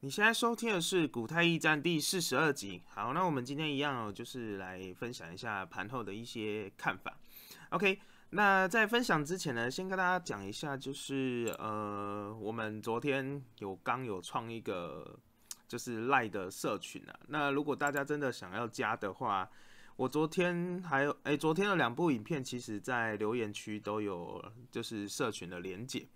你现在收听的是《古太驿站》第四十二集。好，那我们今天一样，就是来分享一下盘后的一些看法。OK，那在分享之前呢，先跟大家讲一下，就是呃，我们昨天有刚有创一个就是赖的社群啊。那如果大家真的想要加的话，我昨天还有哎，昨天的两部影片其实在留言区都有就是社群的连结。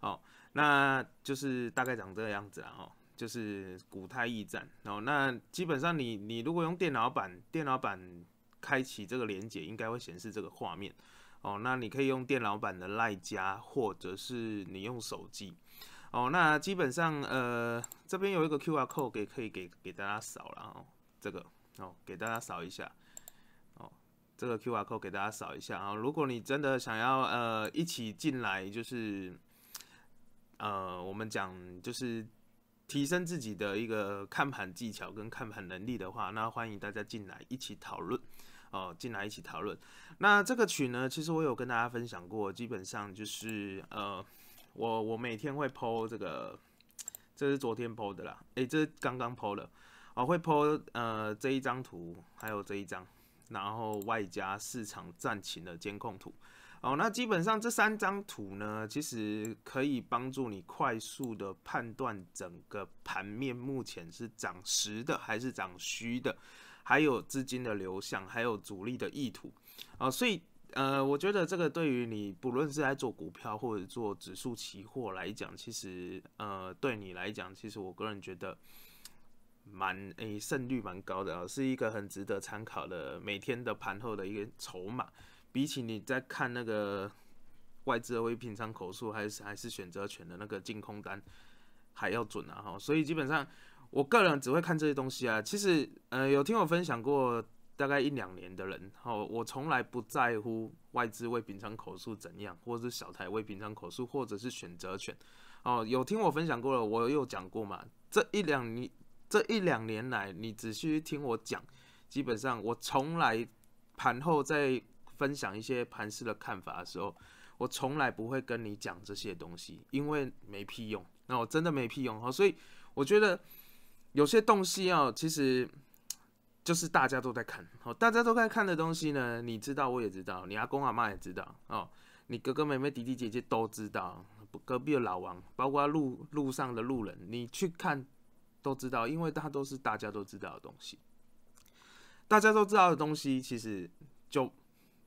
哦，那就是大概长这个样子啦。哦。就是古太驿站哦，那基本上你你如果用电脑版，电脑版开启这个连接，应该会显示这个画面哦。那你可以用电脑版的赖家，或者是你用手机哦。那基本上呃，这边有一个 Q R code 给可以给给大家扫了哦，这个哦给大家扫一下哦，这个 Q R code 给大家扫一下啊。如果你真的想要呃一起进来，就是呃我们讲就是。提升自己的一个看盘技巧跟看盘能力的话，那欢迎大家进来一起讨论哦，进来一起讨论。那这个群呢，其实我有跟大家分享过，基本上就是呃，我我每天会剖这个，这是昨天剖的啦，诶，这是刚刚剖的，我会剖呃这一张图，还有这一张，然后外加市场战情的监控图。哦，那基本上这三张图呢，其实可以帮助你快速的判断整个盘面目前是涨实的还是涨虚的，还有资金的流向，还有主力的意图啊。所以呃，我觉得这个对于你不论是在做股票或者做指数期货来讲，其实呃，对你来讲，其实我个人觉得蛮诶胜率蛮高的啊，是一个很值得参考的每天的盘后的一个筹码。比起你在看那个外资微平仓口数，还是还是选择权的那个净空单还要准啊！哈，所以基本上我个人只会看这些东西啊。其实，呃，有听我分享过大概一两年的人，哈，我从来不在乎外资微平仓口数怎样，或者是小台微平仓口数，或者是选择权。哦，有听我分享过了，我有讲过嘛？这一两年，这一两年来，你仔细听我讲，基本上我从来盘后在。分享一些盘市的看法的时候，我从来不会跟你讲这些东西，因为没屁用。那我真的没屁用，所以我觉得有些东西啊，其实就是大家都在看。哦，大家都在看的东西呢，你知道，我也知道，你阿公阿妈也知道哦，你哥哥妹妹弟弟姐姐都知道，隔壁的老王，包括路路上的路人，你去看都知道，因为他都是大家都知道的东西。大家都知道的东西，其实就。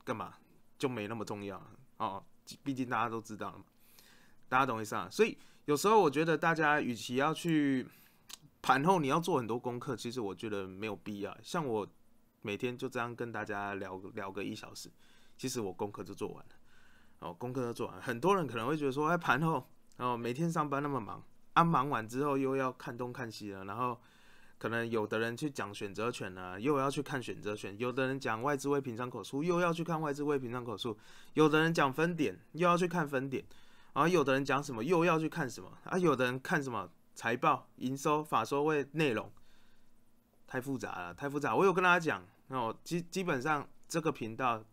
干嘛就没那么重要了哦，毕竟大家都知道了嘛，大家懂意思啊？所以有时候我觉得大家与其要去盘后你要做很多功课，其实我觉得没有必要。像我每天就这样跟大家聊聊个一小时，其实我功课就做完了。哦，功课都做完，很多人可能会觉得说，哎，盘后哦，每天上班那么忙，啊，忙完之后又要看东看西了，然后。可能有的人去讲选择权呢，又要去看选择权；有的人讲外资未平仓口述，又要去看外资未平仓口述；有的人讲分点，又要去看分点；啊，有的人讲什么，又要去看什么；啊，有的人看什么财报、营收、法说会内容，太复杂了，太复杂。我有跟大家讲哦，基基本上这个频道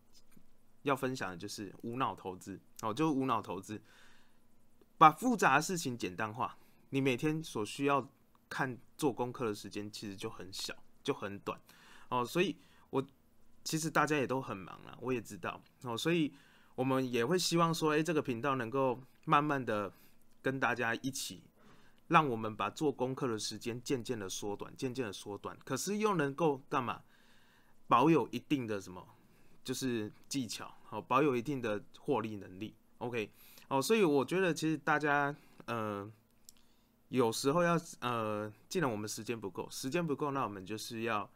要分享的就是无脑投资哦，就无脑投资，把复杂事情简单化。你每天所需要看。做功课的时间其实就很小，就很短，哦，所以，我其实大家也都很忙了，我也知道，哦，所以我们也会希望说，诶，这个频道能够慢慢的跟大家一起，让我们把做功课的时间渐渐的缩短，渐渐的缩短，可是又能够干嘛？保有一定的什么，就是技巧，哦，保有一定的获利能力，OK，哦，所以我觉得其实大家，呃。有时候要呃，既然我们时间不够，时间不够，那我们就是要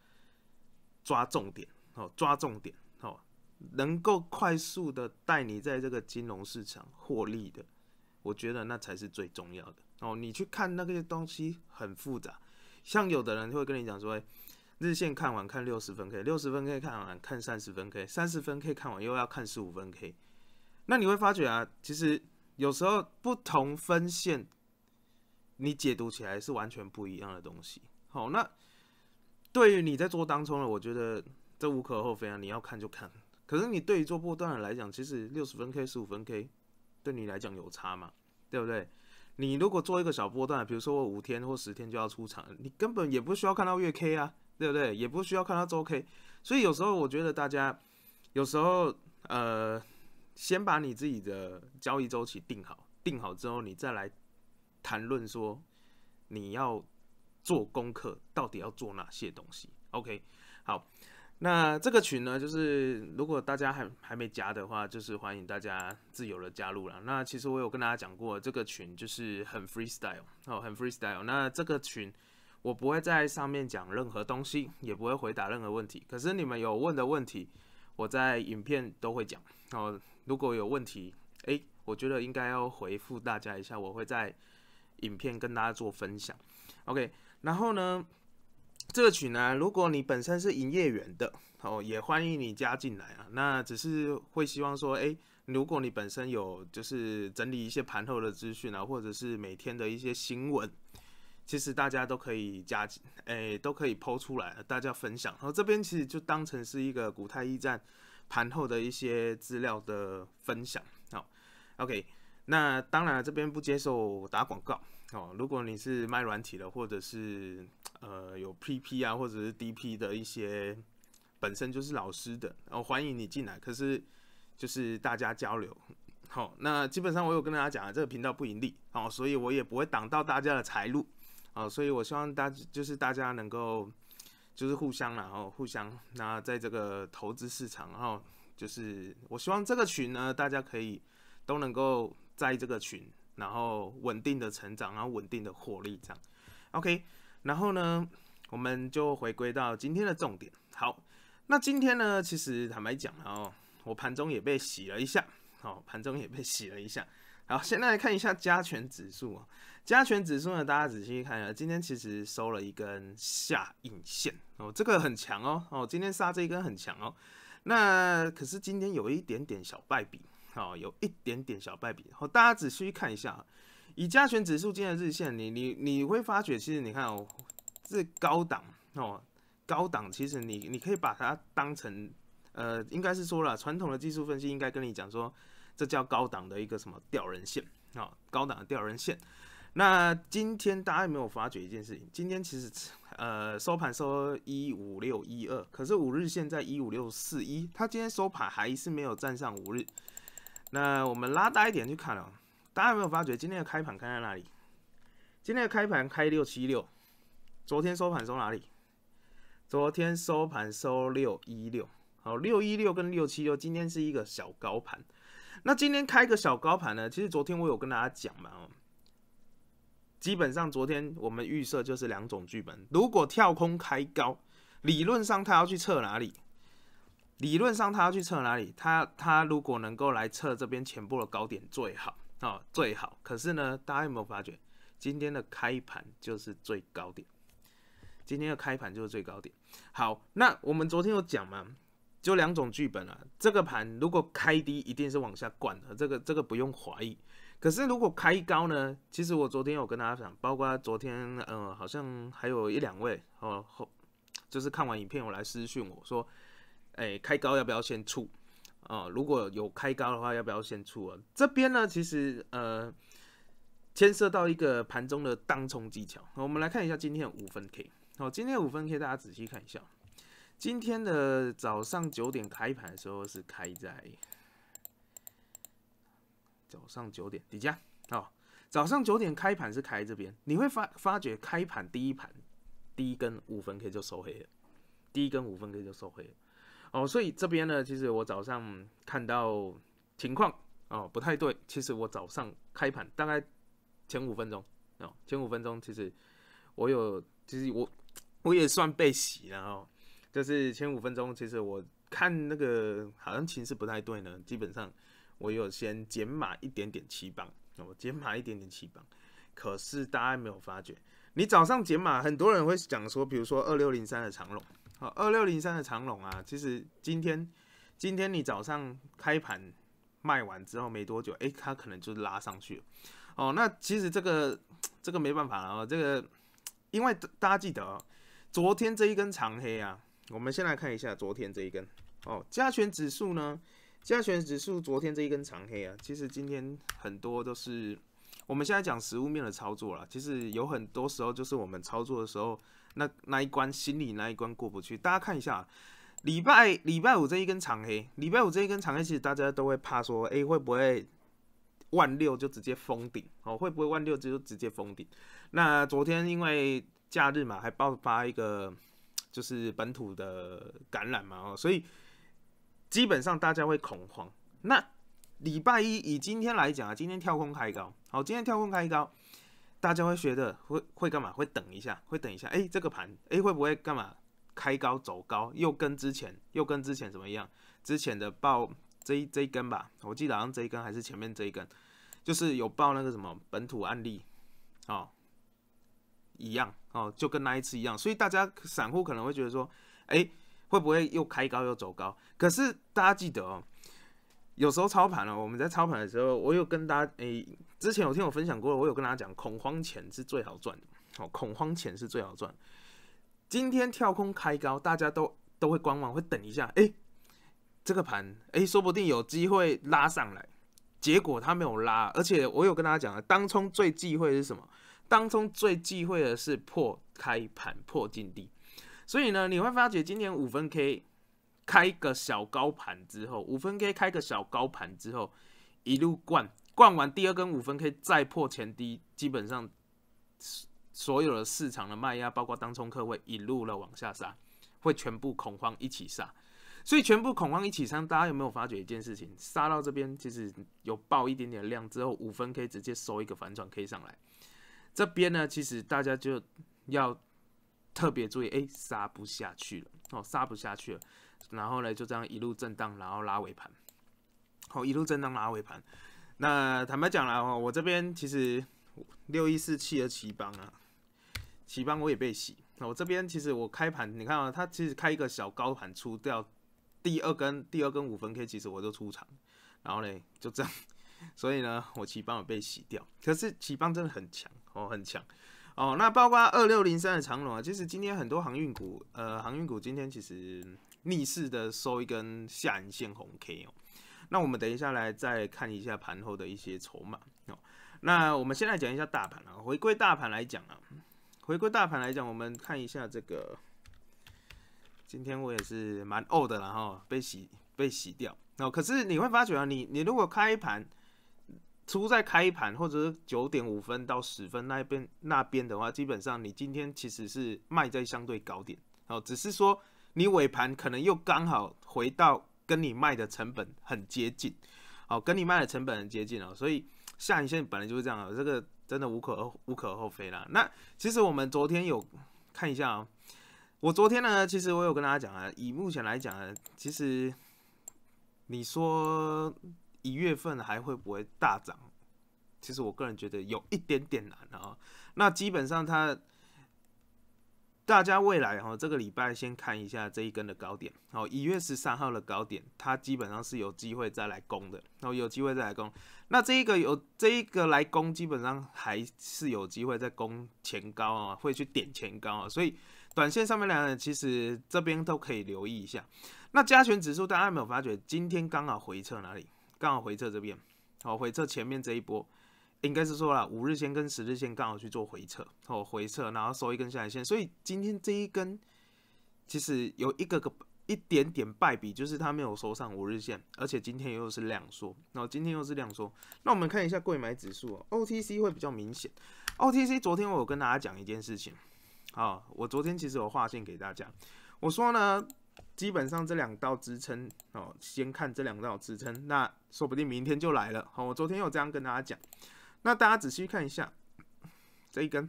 抓重点哦，抓重点哦，能够快速的带你在这个金融市场获利的，我觉得那才是最重要的哦。你去看那些东西很复杂，像有的人会跟你讲说，日线看完看六十分 K，六十分 K 看完看三十分 K，三十分 K 看完又要看十五分 K，那你会发觉啊，其实有时候不同分线。你解读起来是完全不一样的东西。好，那对于你在做当中的，我觉得这无可厚非啊。你要看就看，可是你对于做波段的来讲，其实六十分 K、十五分 K 对你来讲有差嘛？对不对？你如果做一个小波段，比如说我五天或十天就要出场，你根本也不需要看到月 K 啊，对不对？也不需要看到周 K。所以有时候我觉得大家有时候呃，先把你自己的交易周期定好，定好之后你再来。谈论说，你要做功课，到底要做哪些东西？OK，好，那这个群呢，就是如果大家还还没加的话，就是欢迎大家自由的加入了。那其实我有跟大家讲过，这个群就是很 freestyle 哦，很 freestyle。那这个群我不会在上面讲任何东西，也不会回答任何问题。可是你们有问的问题，我在影片都会讲哦。如果有问题，诶，我觉得应该要回复大家一下，我会在。影片跟大家做分享，OK，然后呢，这个群呢，如果你本身是营业员的哦，也欢迎你加进来啊。那只是会希望说，哎，如果你本身有就是整理一些盘后的资讯啊，或者是每天的一些新闻，其实大家都可以加进，诶，都可以抛出来，大家分享。然后这边其实就当成是一个古太驿站盘后的一些资料的分享，好，OK，那当然这边不接受打广告。哦，如果你是卖软体的，或者是呃有 PP 啊，或者是 DP 的一些本身就是老师的，哦欢迎你进来。可是就是大家交流，好，那基本上我有跟大家讲啊，这个频道不盈利，哦，所以我也不会挡到大家的财路，哦，所以我希望大就是大家能够就是互相然后互相那在这个投资市场，然后就是我希望这个群呢，大家可以都能够在这个群。然后稳定的成长，然后稳定的获利，这样，OK。然后呢，我们就回归到今天的重点。好，那今天呢，其实坦白讲，哦，我盘中也被洗了一下，好，盘中也被洗了一下。好，现在来看一下加权指数啊，加权指数呢，大家仔细看一下，今天其实收了一根下影线哦，这个很强哦，哦，今天杀这一根很强哦。那可是今天有一点点小败笔。哦，有一点点小败笔。哦，大家仔细看一下，以加权指数今天日线，你你你会发觉，其实你看哦，这高档哦，高档，其实你你可以把它当成，呃，应该是说了，传统的技术分析应该跟你讲说，这叫高档的一个什么吊人线啊，高档的吊人线。那今天大家有没有发觉一件事情，今天其实呃收盘收一五六一二，可是五日线在一五六四一，它今天收盘还是没有站上五日。那我们拉大一点去看了，大家有没有发觉今天的开盘开在哪里？今天的开盘开六七六，昨天收盘收哪里？昨天收盘收六一六，好，六一六跟六七六，今天是一个小高盘。那今天开个小高盘呢？其实昨天我有跟大家讲嘛，哦，基本上昨天我们预设就是两种剧本，如果跳空开高，理论上它要去测哪里？理论上，他要去测哪里？他他如果能够来测这边前部的高点最好哦，最好。可是呢，大家有没有发觉，今天的开盘就是最高点？今天的开盘就是最高点。好，那我们昨天有讲嘛，就两种剧本啊。这个盘如果开低，一定是往下灌的，这个这个不用怀疑。可是如果开高呢？其实我昨天有跟大家讲，包括昨天，嗯，好像还有一两位哦，后就是看完影片我来私讯我说。哎，开高要不要先出啊？如果有开高的话，要不要先出啊？这边呢，其实呃，牵涉到一个盘中的当冲技巧。我们来看一下今天的五分 K。好，今天五分 K，大家仔细看一下。今天的早上九点开盘的时候是开在早上九点，底价哦，早上九点开盘是开这边，你会发发觉开盘第一盘第一根五分 K 就收黑了，第一根五分 K 就收黑了。哦，所以这边呢，其实我早上看到情况哦，不太对。其实我早上开盘大概前五分钟哦，前五分钟其实我有，其实我我也算被洗了哦。就是前五分钟，其实我看那个好像情势不太对呢。基本上我有先减码一点点期磅哦，减码一点点期磅。可是大家没有发觉。你早上减码，很多人会讲说，比如说二六零三的长龙。二六零三的长龙啊，其实今天今天你早上开盘卖完之后没多久，哎，它可能就拉上去了。哦，那其实这个这个没办法了啊，这个因为大家记得昨天这一根长黑啊，我们先来看一下昨天这一根哦，加权指数呢，加权指数昨天这一根长黑啊，其实今天很多都是我们现在讲实物面的操作了，其实有很多时候就是我们操作的时候。那那一关心理那一关过不去，大家看一下，礼拜礼拜五这一根长黑，礼拜五这一根长黑，其实大家都会怕说，哎，会不会万六就直接封顶？哦，会不会万六就直接封顶？那昨天因为假日嘛，还爆发一个就是本土的感染嘛，哦，所以基本上大家会恐慌。那礼拜一以今天来讲啊，今天跳空开高，好，今天跳空开高。大家会学的，会会干嘛？会等一下，会等一下。哎，这个盘，哎，会不会干嘛？开高走高，又跟之前又跟之前怎么样？之前的报这这一根吧，我记得好像这一根还是前面这一根，就是有报那个什么本土案例，哦，一样哦，就跟那一次一样。所以大家散户可能会觉得说，哎，会不会又开高又走高？可是大家记得哦，有时候操盘了，我们在操盘的时候，我有跟大家哎。之前有听我分享过了，我有跟大家讲，恐慌钱是最好赚的，哦，恐慌钱是最好赚。今天跳空开高，大家都都会观望，会等一下，哎，这个盘，哎，说不定有机会拉上来。结果它没有拉，而且我有跟大家讲了，当冲最忌讳是什么？当冲最忌讳的是破开盘破阵地。所以呢，你会发觉今天五分 K 开个小高盘之后，五分 K 开个小高盘之后，一路灌。灌完第二根五分 K 再破前低，基本上所有的市场的卖压，包括当冲客会引入了往下杀，会全部恐慌一起杀，所以全部恐慌一起杀，大家有没有发觉一件事情？杀到这边其实有爆一点点量之后，五分 K 直接收一个反转 K 上来，这边呢其实大家就要特别注意，哎，杀不下去了，哦，杀不下去了，然后呢，就这样一路震荡，然后拉尾盘，好，一路震荡拉尾盘。那坦白讲了哦，我这边其实六一四七和七邦啊，七邦我也被洗。那我这边其实我开盘，你看啊，它其实开一个小高盘出掉，第二根第二根五分 K，其实我就出场，然后呢就这样，所以呢我七邦我被洗掉。可是七邦真的很强哦，很强哦。那包括二六零三的长龙啊，其实今天很多航运股，呃航运股今天其实逆势的收一根下影线红 K 哦。那我们等一下来再看一下盘后的一些筹码哦。那我们先来讲一下大盘啊，回归大盘来讲啊，回归大盘来讲，我们看一下这个。今天我也是蛮 old 的，然后被洗被洗掉。哦。可是你会发觉啊，你你如果开盘，出在开盘或者九点五分到十分那边那边的话，基本上你今天其实是卖在相对高点哦，只是说你尾盘可能又刚好回到。跟你卖的成本很接近，好，跟你卖的成本很接近哦所以下一线本来就是这样，这个真的无可无可厚非啦。那其实我们昨天有看一下啊，我昨天呢，其实我有跟大家讲啊，以目前来讲啊，其实你说一月份还会不会大涨？其实我个人觉得有一点点难啊。那基本上它。大家未来哈，这个礼拜先看一下这一根的高点，好，一月十三号的高点，它基本上是有机会再来攻的，然后有机会再来攻，那这一个有这一个来攻，基本上还是有机会再攻前高啊，会去点前高啊，所以短线上面来讲，其实这边都可以留意一下。那加权指数大家有没有发觉，今天刚好回撤哪里？刚好回撤这边，好，回撤前面这一波。应该是说了，五日线跟十日线刚好去做回撤哦，回撤然后收一根下影线，所以今天这一根其实有一个个一点点败笔，就是它没有收上五日线，而且今天又是量缩，然后今天又是量缩，那我们看一下贵买指数哦，OTC 会比较明显，OTC 昨天我有跟大家讲一件事情，啊，我昨天其实有划线给大家，我说呢，基本上这两道支撑哦，先看这两道支撑，那说不定明天就来了，好，我昨天有这样跟大家讲。那大家仔细看一下这一根，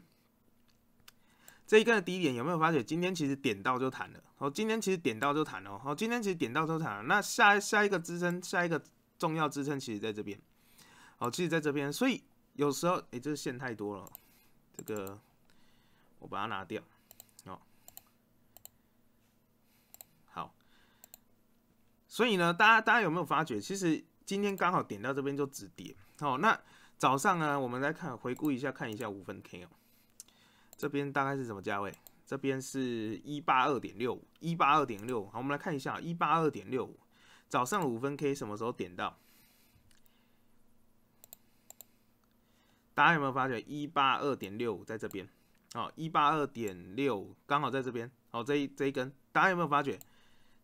这一根的低点有没有发觉？今天其实点到就弹了。好，今天其实点到就弹了。好，今天其实点到就弹了。那下下一个支撑，下一个重要支撑其实在这边。好，其实在这边。所以有时候，哎，就是线太多了，这个我把它拿掉。好，好。所以呢，大家大家有没有发觉？其实今天刚好点到这边就止跌。哦，那。早上呢，我们来看回顾一下，看一下五分 K 哦，这边大概是什么价位？这边是一八二点六五，一八二点六。好，我们来看一下一八二点六五，早上五分 K 什么时候点到？大家有没有发觉一八二点六五在这边？哦，一八二点六刚好在这边。好，这一这一根，大家有没有发觉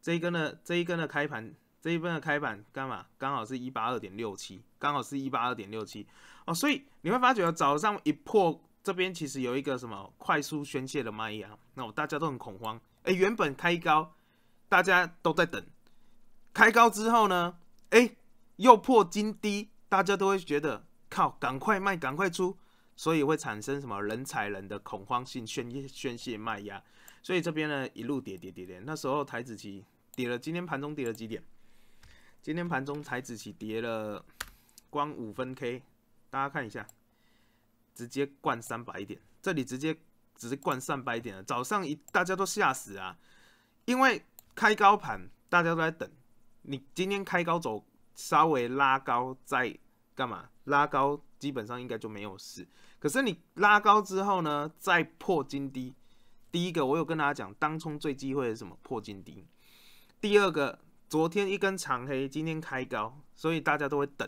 这一根的这一根的开盘？这一份的开板干嘛？刚好是一八二点六七，刚好是一八二点六七哦，所以你会发觉早上一破这边其实有一个什么快速宣泄的卖压，那我大家都很恐慌，哎，原本开高大家都在等，开高之后呢，哎又破金低，大家都会觉得靠，赶快卖，赶快出，所以会产生什么人踩人的恐慌性宣泄宣泄卖压，所以这边呢一路跌跌跌跌，那时候台子期跌了，今天盘中跌了几点？今天盘中才子企跌了，光五分 K，大家看一下，直接灌三百点，这里直接只是灌三百点了。早上一大家都吓死啊，因为开高盘，大家都在等。你今天开高走稍微拉高，再干嘛？拉高基本上应该就没有事。可是你拉高之后呢，再破金低。第一个我有跟大家讲，当冲最忌讳是什么？破金低。第二个。昨天一根长黑，今天开高，所以大家都会等。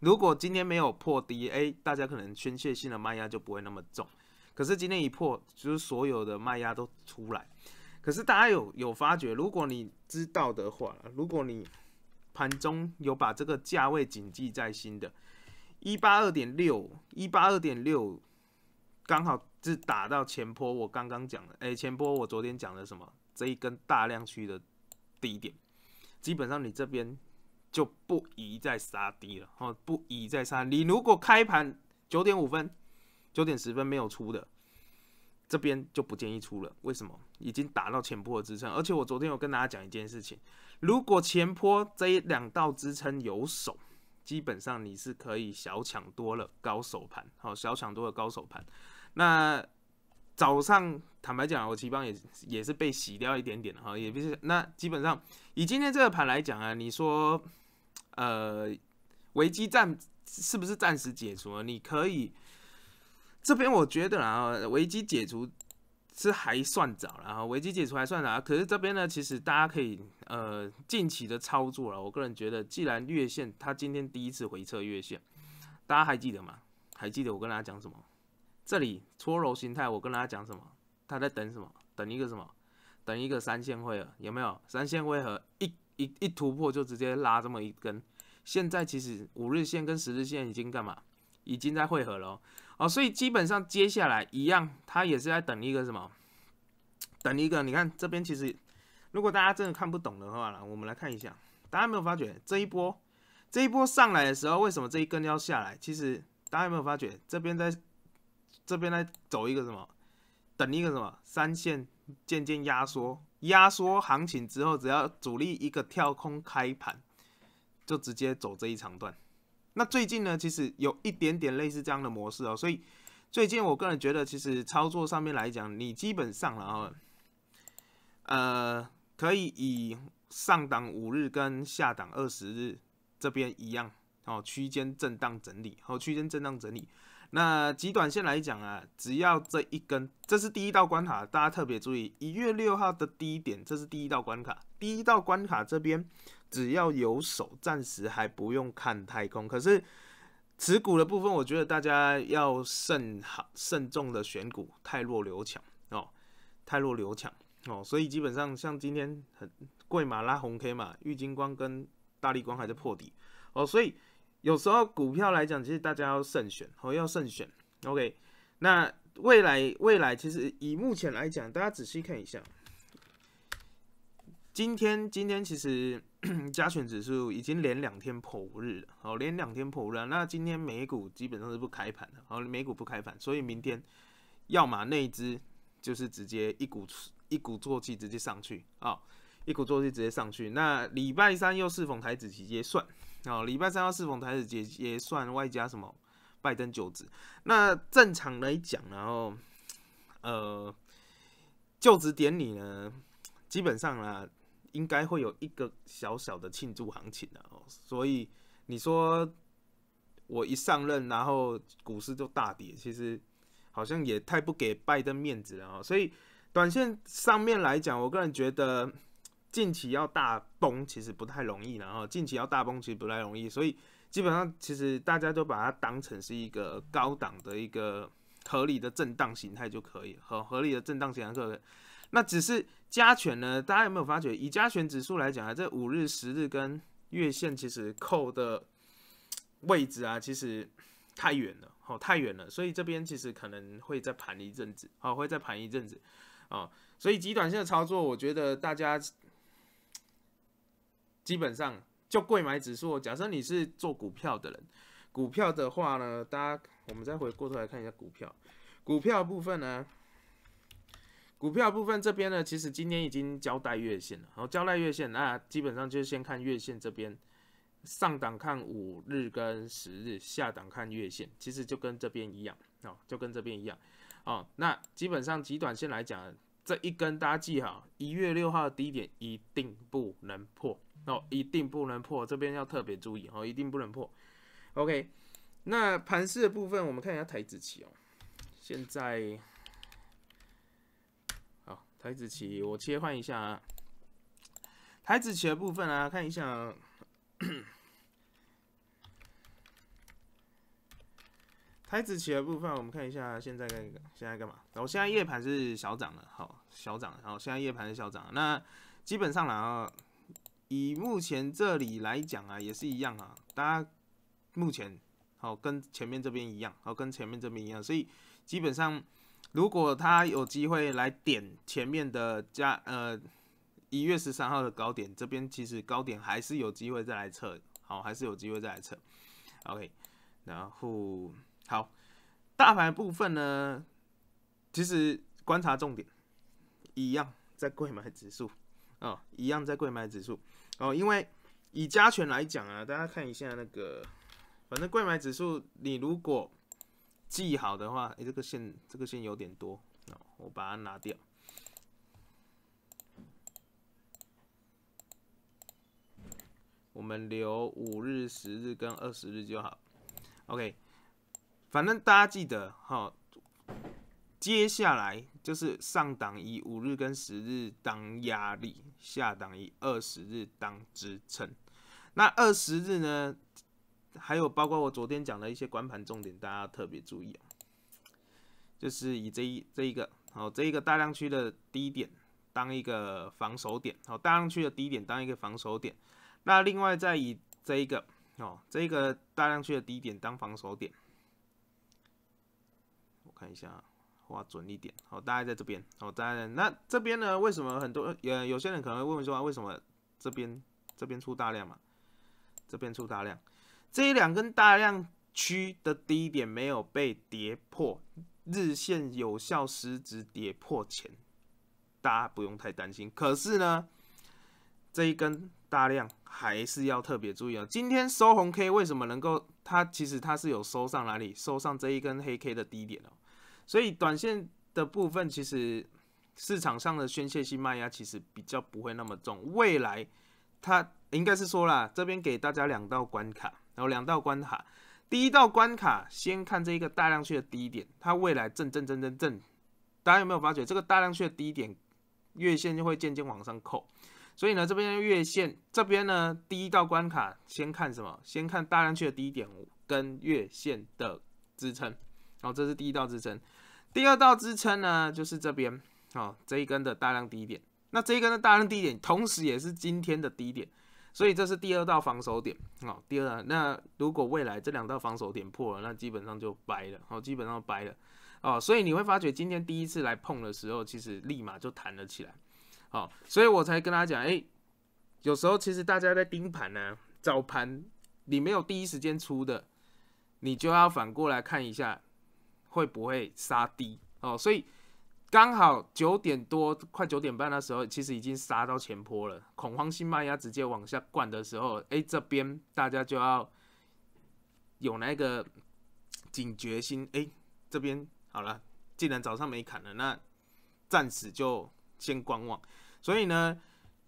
如果今天没有破低，哎，大家可能宣泄性的卖压就不会那么重。可是今天一破，就是所有的卖压都出来。可是大家有有发觉，如果你知道的话，如果你盘中有把这个价位谨记在心的，一八二点六，一八二点六刚好是打到前坡。我刚刚讲的，哎，前坡我昨天讲的什么？这一根大量区的低点。基本上你这边就不宜再杀低了哦，不宜再杀。你如果开盘九点五分、九点十分没有出的，这边就不建议出了。为什么？已经打到前坡支撑，而且我昨天有跟大家讲一件事情：如果前坡这一两道支撑有手，基本上你是可以小抢多了高手盘，好，小抢多了高手盘。那早上，坦白讲，我旗邦也也是被洗掉一点点的哈，也不是。那基本上以今天这个盘来讲啊，你说，呃，危机暂是不是暂时解除了？你可以这边我觉得啊，危机解除是还算早了哈，危机解除还算早。可是这边呢，其实大家可以呃近期的操作了。我个人觉得，既然月线它今天第一次回撤月线，大家还记得吗？还记得我跟大家讲什么？这里搓揉形态，我跟大家讲什么？他在等什么？等一个什么？等一个三线汇合，有没有三线汇合？一一一突破就直接拉这么一根。现在其实五日线跟十日线已经干嘛？已经在汇合了。哦，所以基本上接下来一样，他也是在等一个什么？等一个？你看这边其实，如果大家真的看不懂的话我们来看一下。大家没有发觉这一波，这一波上来的时候，为什么这一根要下来？其实大家有没有发觉这边在。这边呢走一个什么，等一个什么三线渐渐压缩，压缩行情之后，只要主力一个跳空开盘，就直接走这一长段。那最近呢，其实有一点点类似这样的模式哦，所以最近我个人觉得，其实操作上面来讲，你基本上然后，呃，可以以上档五日跟下档二十日这边一样哦，区间震荡整理，哦，区间震荡整理。那极短线来讲啊，只要这一根，这是第一道关卡，大家特别注意一月六号的低点，这是第一道关卡。第一道关卡这边只要有手，暂时还不用看太空。可是持股的部分，我觉得大家要慎好慎重的选股，太弱留强哦，太弱留强哦。所以基本上像今天很贵嘛，拉红 K 嘛，玉金光跟大力光还在破底哦，所以。有时候股票来讲，其实大家要慎选，好要慎选。OK，那未来未来其实以目前来讲，大家仔细看一下，今天今天其实 加权指数已经连两天破五日了，好连两天破五日。那今天美股基本上是不开盘的，好美股不开盘，所以明天要么那支就是直接一股一鼓作气直接上去啊，一鼓作气直接上去。那礼拜三又是否台指直接算？哦，礼拜三要四逢台子结结算，外加什么拜登就职？那正常来讲，然后呃，就职典礼呢，基本上啦，应该会有一个小小的庆祝行情的哦。所以你说我一上任，然后股市就大跌，其实好像也太不给拜登面子了哦。所以短线上面来讲，我个人觉得。近期要大崩其实不太容易，然后近期要大崩其实不太容易，所以基本上其实大家都把它当成是一个高档的一个合理的震荡形态就可以，好合理的震荡形态。各位，那只是加权呢，大家有没有发觉？以加权指数来讲，啊，这五日、十日跟月线其实扣的位置啊，其实太远了，好太远了，所以这边其实可能会再盘一阵子，好会再盘一阵子，啊，所以极短线的操作，我觉得大家。基本上就贵买指数。假设你是做股票的人，股票的话呢，大家我们再回过头来看一下股票，股票部分呢，股票部分这边呢，其实今天已经交代月线了。然后交代月线，那基本上就先看月线这边，上档看五日跟十日，下档看月线。其实就跟这边一样啊，就跟这边一样啊。那基本上极短线来讲，这一根大家记好，一月六号的低点一定不能破。哦，一定不能破，这边要特别注意哦，一定不能破。OK，那盘式的部分，我们看一下台子棋哦。现在，好，台子棋，我切换一下台子棋的部分啊，看一下台子棋的部分，我们看一下现在干，现在干嘛？然我现在夜盘是小涨了，好，小涨，然后现在夜盘是小涨，那基本上然后。以目前这里来讲啊，也是一样啊。大家目前好跟前面这边一样，好跟前面这边一样，所以基本上如果他有机会来点前面的加呃一月十三号的高点，这边其实高点还是有机会再来测，好还是有机会再来测。OK，然后好，大盘部分呢，其实观察重点一样在贵买指数哦，一样在贵买指数。哦，因为以加权来讲啊，大家看一下那个，反正贵买指数你如果记好的话，哎，这个线这个线有点多，我把它拿掉，我们留五日、十日跟二十日就好。OK，反正大家记得哈。接下来就是上档以五日跟十日当压力，下档以二十日当支撑。那二十日呢？还有包括我昨天讲的一些关盘重点，大家特别注意就是以这一这一个哦，这一个大量区的低点当一个防守点，哦，大量区的低点当一个防守点。那另外再以这一个哦，这一个大量区的低点当防守点。我看一下。啊。划准一点，好，大概在这边，好，大家，那这边呢？为什么很多呃有些人可能会问说，为什么这边这边出大量嘛？这边出大量，这一两根大量区的低点没有被跌破，日线有效时值跌破前，大家不用太担心。可是呢，这一根大量还是要特别注意啊。今天收红 K，为什么能够？它其实它是有收上哪里？收上这一根黑 K 的低点哦。所以短线的部分，其实市场上的宣泄性卖压其实比较不会那么重。未来它应该是说啦，这边给大家两道关卡，然后两道关卡。第一道关卡，先看这一个大量区的低点，它未来震震震震震，大家有没有发觉这个大量区的低点月线就会渐渐往上扣？所以呢，这边月线这边呢，第一道关卡先看什么？先看大量区的低点跟月线的支撑，然后这是第一道支撑。第二道支撑呢，就是这边，哦，这一根的大量低点。那这一根的大量低点，同时也是今天的低点，所以这是第二道防守点，哦，第二。那如果未来这两道防守点破了，那基本上就掰了，哦，基本上掰了，哦。所以你会发觉，今天第一次来碰的时候，其实立马就弹了起来，哦。所以我才跟他讲，哎，有时候其实大家在盯盘呢，早盘你没有第一时间出的，你就要反过来看一下。会不会杀低哦？所以刚好九点多，快九点半的时候，其实已经杀到前坡了。恐慌性卖压直接往下灌的时候，哎，这边大家就要有那个警觉心。哎，这边好了，既然早上没砍了，那暂时就先观望。所以呢，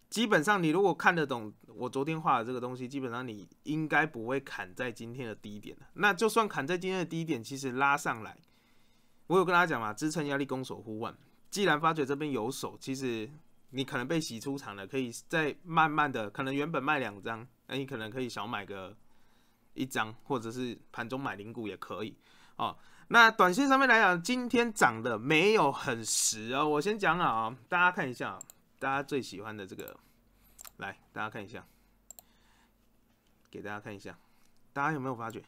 基本上你如果看得懂我昨天画的这个东西，基本上你应该不会砍在今天的低点那就算砍在今天的低点，其实拉上来。我有跟大家讲嘛，支撑压力，攻守互换。既然发觉这边有手，其实你可能被洗出场了，可以再慢慢的，可能原本卖两张，那你可能可以小买个一张，或者是盘中买零股也可以。哦，那短线上面来讲，今天涨的没有很实哦。我先讲啊，大家看一下，大家最喜欢的这个，来，大家看一下，给大家看一下，大家有没有发觉？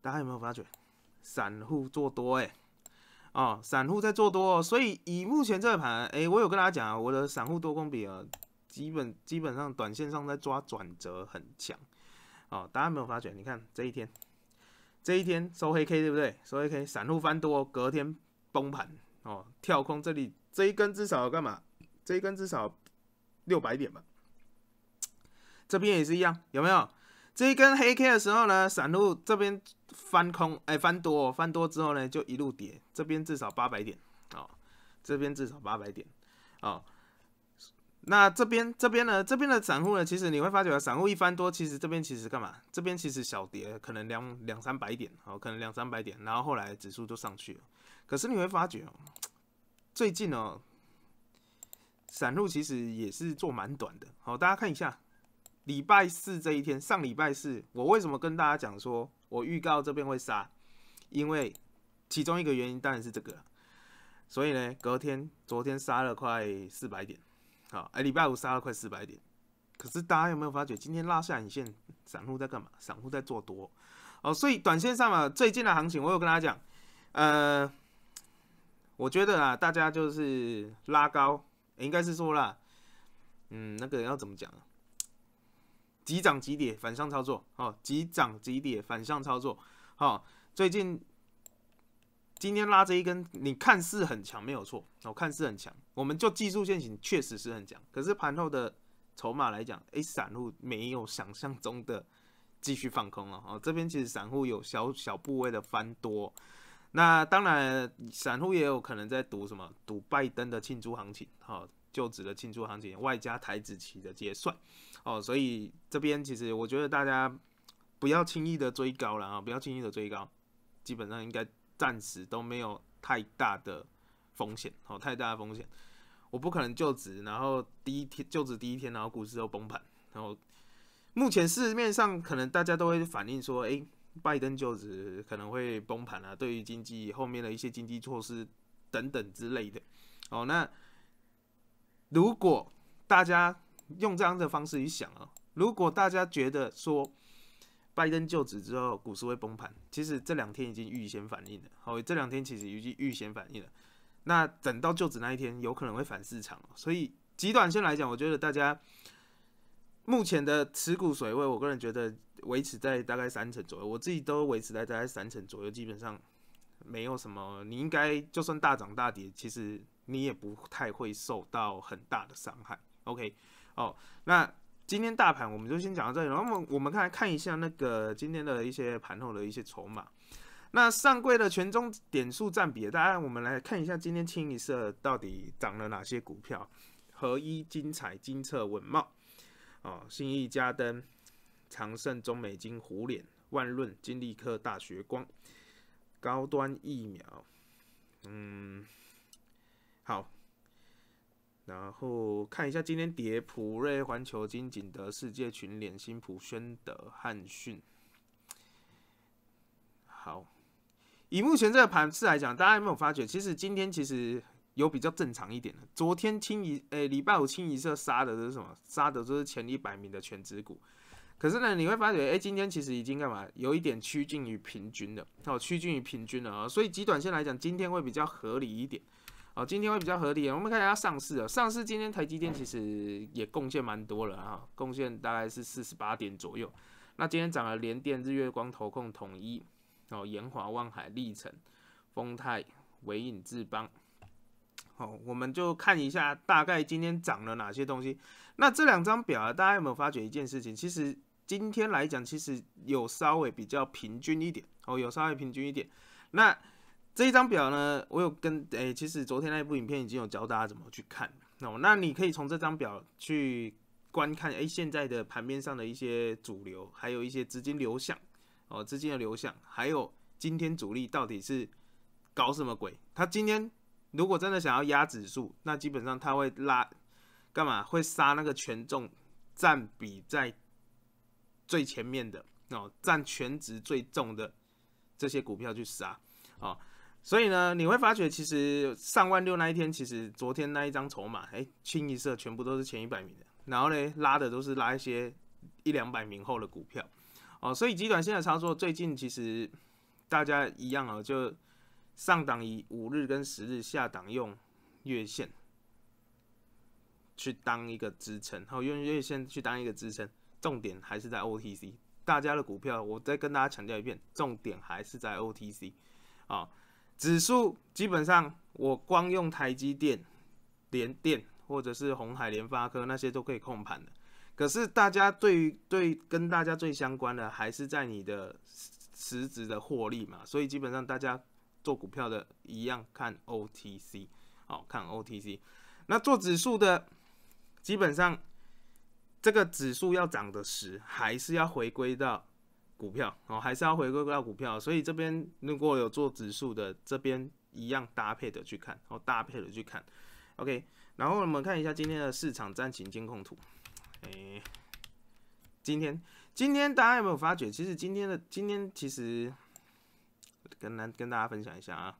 大家有没有发觉？散户做多哎，哦，散户在做多，所以以目前这个盘哎，我有跟大家讲啊，我的散户多空比啊，基本基本上短线上在抓转折很强，哦，大家没有发觉？你看这一天，这一天收黑 K 对不对？收黑 K，散户翻多，隔天崩盘哦，跳空这里这一根至少干嘛？这一根至少六百点吧，这边也是一样，有没有？这一根黑 K 的时候呢，散户这边翻空，哎，翻多，翻多之后呢，就一路跌，这边至少八百点啊，这边至少八百点啊。那这边，这边呢，这边的散户呢，其实你会发觉散户一翻多，其实这边其实干嘛？这边其实小跌，可能两两三百点哦，可能两三百点，然后后来指数就上去了。可是你会发觉哦，最近呢，散户其实也是做蛮短的。好，大家看一下。礼拜四这一天，上礼拜四，我为什么跟大家讲说，我预告这边会杀？因为其中一个原因当然是这个。所以呢，隔天，昨天杀了快四百点，好，哎，礼拜五杀了快四百点。可是大家有没有发觉，今天拉下影线，散户在干嘛？散户在做多哦。所以短线上嘛，最近的行情，我有跟大家讲，呃，我觉得啊，大家就是拉高，应该是说啦，嗯，那个要怎么讲？急涨急跌，反向操作，好，极涨极跌，反向操作，好。最近今天拉着一根，你看似很强，没有错，哦，看似很强，我们就技术线型确实是很强，可是盘后的筹码来讲，哎，散户没有想象中的继续放空了，哦，这边其实散户有小小部位的翻多，那当然散户也有可能在赌什么，赌拜登的庆祝行情，哈，就职的庆祝行情，外加台子期的结算。哦，所以这边其实我觉得大家不要轻易的追高了啊，不要轻易的追高，基本上应该暂时都没有太大的风险哦，太大的风险，我不可能就职，然后第一天就职第一天，然后股市就崩盘，然后目前市面上可能大家都会反映说，哎，拜登就职可能会崩盘啊，对于经济后面的一些经济措施等等之类的，哦，那如果大家。用这样的方式去想啊，如果大家觉得说拜登就职之后股市会崩盘，其实这两天已经预先反应了。好，这两天其实已经预先反应了。那等到就职那一天，有可能会反市场哦。所以极短线来讲，我觉得大家目前的持股水位，我个人觉得维持在大概三成左右。我自己都维持在大概三成左右，基本上没有什么。你应该就算大涨大跌，其实你也不太会受到很大的伤害。OK。哦，那今天大盘我们就先讲到这里。那么我们看看一下那个今天的一些盘后的一些筹码。那上柜的权重点数占比，大家我们来看一下今天清一色到底涨了哪些股票？合一、精彩、金策、稳茂、哦、新益嘉登、长盛、中美金、虎脸、万润、金立科、大学光、高端疫苗。嗯，好。然后看一下今天跌普瑞环球、金景德、世界群联、新普、宣德、汉讯。好，以目前这个盘势来讲，大家有没有发觉，其实今天其实有比较正常一点的。昨天清一，哎，礼拜五清一色杀的都是什么？杀的都是前一百名的全职股。可是呢，你会发觉，哎，今天其实已经干嘛？有一点趋近于平均了，哦，趋近于平均了啊。所以，极短线来讲，今天会比较合理一点。好，今天会比较合理啊。我们看一下上市啊，上市今天台积电其实也贡献蛮多了哈，贡献大概是四十八点左右。那今天涨了联电、日月光、投控、统一、哦、延华、望海、历程、丰泰、维影、智邦。好，我们就看一下大概今天涨了哪些东西。那这两张表啊，大家有没有发觉一件事情？其实今天来讲，其实有稍微比较平均一点，哦，有稍微平均一点。那这一张表呢，我有跟诶，其实昨天那部影片已经有教大家怎么去看哦。那你可以从这张表去观看，诶，现在的盘面上的一些主流，还有一些资金流向哦，资金的流向，还有今天主力到底是搞什么鬼？他今天如果真的想要压指数，那基本上他会拉干嘛？会杀那个权重占比在最前面的哦，占全值最重的这些股票去杀哦，所以呢，你会发觉其实上万六那一天，其实昨天那一张筹码，哎，清一色全部都是前一百名的，然后呢，拉的都是拉一些一两百名后的股票，哦，所以极短线的操作最近其实大家一样哦，就上档以五日跟十日下档用月线去当一个支撑，然后用月线去当一个支撑，重点还是在 OTC，大家的股票，我再跟大家强调一遍，重点还是在 OTC，啊。指数基本上，我光用台积电、联电或者是红海、联发科那些都可以控盘的。可是大家对对跟大家最相关的还是在你的实质的获利嘛，所以基本上大家做股票的一样看 OTC，好看 OTC。那做指数的基本上这个指数要涨的时，还是要回归到。股票哦，还是要回归到股票，所以这边如果有做指数的，这边一样搭配的去看，哦，搭配的去看，OK。然后我们看一下今天的市场战情监控图。哎，今天，今天大家有没有发觉，其实今天的今天其实跟跟大家分享一下啊。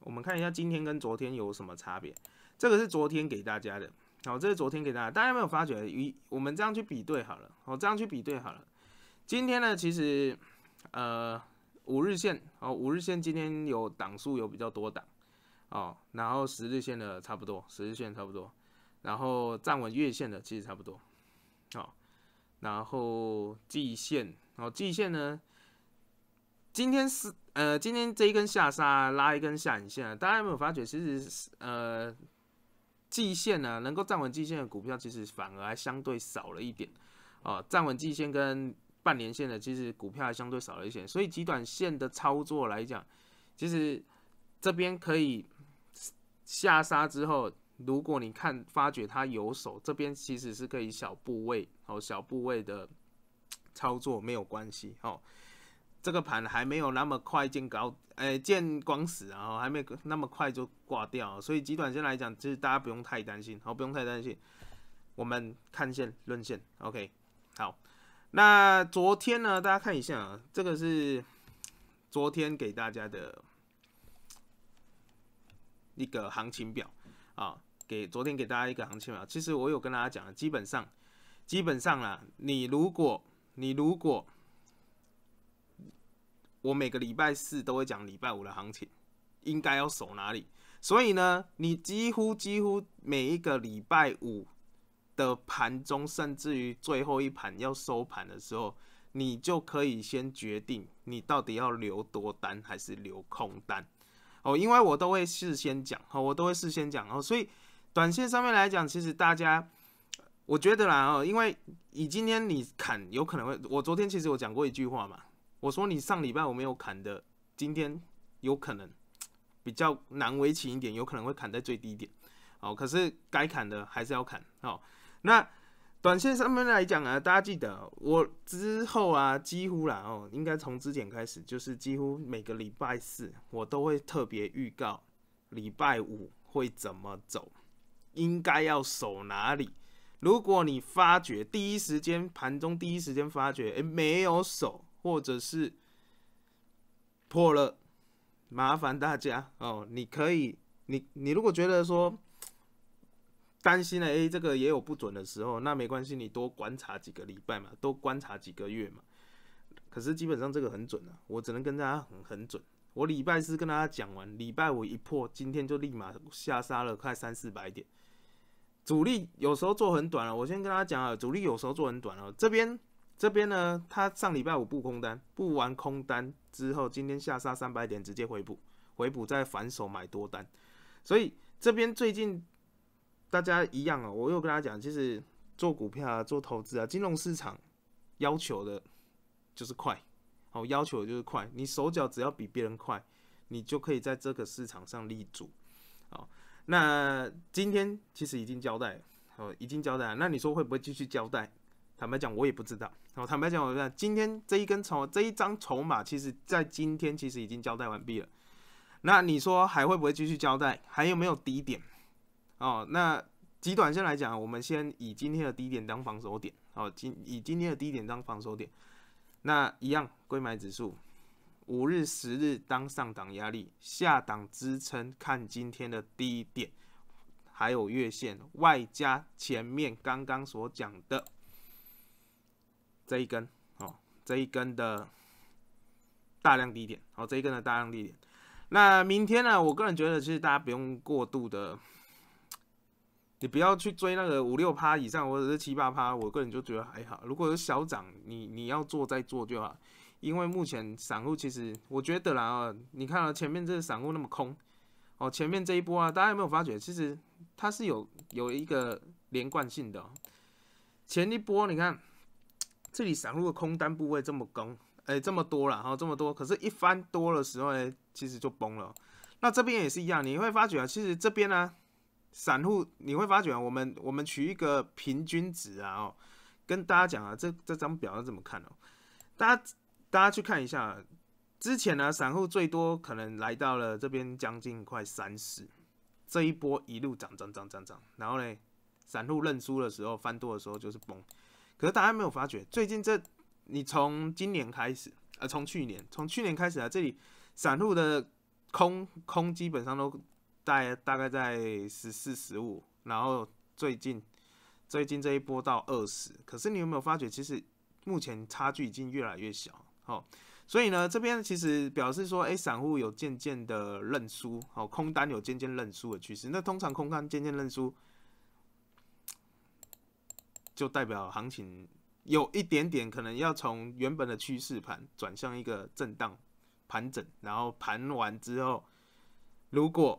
我们看一下今天跟昨天有什么差别，这个是昨天给大家的。好，这是昨天给大家，大家有没有发觉？一我们这样去比对好了，我这样去比对好了。今天呢，其实呃五日线哦，五日线今天有档数有比较多档哦，然后十日线的差不多，十日线差不多，然后站稳月线的其实差不多。好，然后季线，哦，季线呢，今天是呃今天这一根下杀拉一根下影线，大家有没有发觉？其实呃。季线呢，能够站稳季线的股票，其实反而还相对少了一点，哦，站稳季线跟半年线的，其实股票相对少了一些。所以极短线的操作来讲，其实这边可以下杀之后，如果你看发觉它有手，这边其实是可以小部位哦，小部位的操作没有关系哦。这个盘还没有那么快见高，哎，见光死，啊，还没那么快就挂掉，所以极短线来讲，其实大家不用太担心，好，不用太担心。我们看线论线，OK？好，那昨天呢，大家看一下啊，这个是昨天给大家的一个行情表啊，给昨天给大家一个行情表。其实我有跟大家讲基本上，基本上啦，你如果你如果我每个礼拜四都会讲礼拜五的行情应该要守哪里，所以呢，你几乎几乎每一个礼拜五的盘中，甚至于最后一盘要收盘的时候，你就可以先决定你到底要留多单还是留空单哦，因为我都会事先讲，哦，我都会事先讲哦，所以短线上面来讲，其实大家我觉得啦，哦，因为你今天你砍有可能会，我昨天其实我讲过一句话嘛。我说你上礼拜我没有砍的，今天有可能比较难为情一点，有可能会砍在最低点。好，可是该砍的还是要砍。好，那短线上面来讲啊，大家记得我之后啊，几乎啦哦，应该从之前开始，就是几乎每个礼拜四我都会特别预告礼拜五会怎么走，应该要守哪里。如果你发觉第一时间盘中第一时间发觉，哎，没有守。或者是破了，麻烦大家哦。你可以，你你如果觉得说担心了，哎，这个也有不准的时候，那没关系，你多观察几个礼拜嘛，多观察几个月嘛。可是基本上这个很准啊，我只能跟大家很很准。我礼拜四跟大家讲完，礼拜五一破，今天就立马下杀了快三四百点。主力有时候做很短了，我先跟大家讲啊，主力有时候做很短了，这边。这边呢，他上礼拜五不空单，不完空单之后，今天下杀三百点，直接回补，回补再反手买多单，所以这边最近大家一样啊，我又跟他讲，就是做股票啊，做投资啊，金融市场要求的就是快，好，要求的就是快，你手脚只要比别人快，你就可以在这个市场上立足。好，那今天其实已经交代，哦，已经交代，那你说会不会继续交代？坦白讲，我也不知道。哦，坦白讲，我讲今天这一根筹，这一张筹码，其实，在今天其实已经交代完毕了。那你说还会不会继续交代？还有没有低点？哦，那极短线来讲，我们先以今天的低点当防守点。哦，今以今天的低点当防守点。那一样，归买指数，五日、十日当上档压力，下档支撑，看今天的低点，还有月线，外加前面刚刚所讲的。这一根好，这一根的大量低点，好，这一根的大量低点。那明天呢？我个人觉得，其实大家不用过度的，你不要去追那个五六趴以上，或者是七八趴。我个人就觉得还好。如果是小涨，你你要做再做就好。因为目前散户其实，我觉得啦啊，你看到前面这个散户那么空，哦，前面这一波啊，大家有没有发觉？其实它是有有一个连贯性的。前一波你看。这里散户的空单部位这么高，哎，这么多了，然这么多，可是一翻多的时候，呢，其实就崩了。那这边也是一样，你会发觉啊，其实这边呢，散户你会发觉啊，我们我们取一个平均值啊，哦，跟大家讲啊，这这张表要怎么看哦？大家大家去看一下，之前呢，散户最多可能来到了这边将近快三十，这一波一路涨涨涨涨涨，然后呢，散户认输的时候，翻多的时候就是崩。可是大家没有发觉，最近这你从今年开始，呃，从去年，从去年开始啊，这里散户的空空基本上都大大概在十四十五，然后最近最近这一波到二十。可是你有没有发觉，其实目前差距已经越来越小，好，所以呢，这边其实表示说，哎，散户有渐渐的认输，好，空单有渐渐认输的趋势。那通常空单渐渐认输。就代表行情有一点点可能要从原本的趋势盘转向一个震荡盘整，然后盘完之后，如果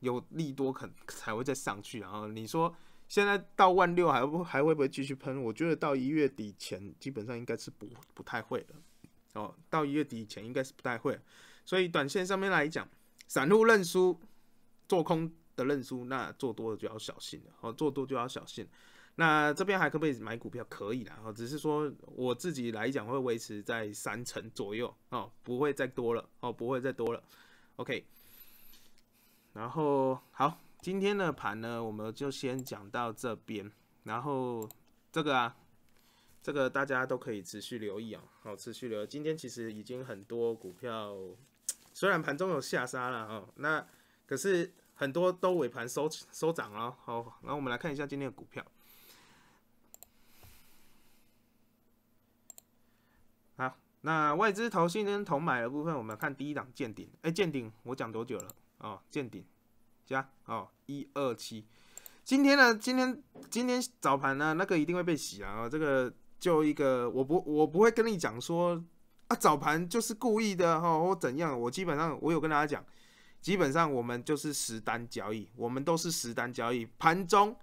有利多肯才会再上去。然后你说现在到万六还不还会不会继续喷？我觉得到一月底前基本上应该是不不太会了。哦，到一月底前应该是不太会。所以短线上面来讲，散户认输，做空的认输，那做多的就要小心了。哦，做多就要小心。那这边还可不可以买股票？可以啦，哦，只是说我自己来讲会维持在三成左右哦，不会再多了哦，不会再多了。OK，然后好，今天的盘呢，我们就先讲到这边。然后这个啊，这个大家都可以持续留意哦，好，持续留。意。今天其实已经很多股票，虽然盘中有下杀了哦，那可是很多都尾盘收收涨了。好，那我们来看一下今天的股票。那外资投信跟同买的部分，我们看第一档见顶。哎，见顶，我讲多久了？哦，见顶，行哦，一二七。今天呢？今天今天早盘呢？那个一定会被洗啊！这个就一个，我不我不会跟你讲说啊早盘就是故意的哈，或怎样？我基本上我有跟大家讲，基本上我们就是实单交易，我们都是实单交易。盘中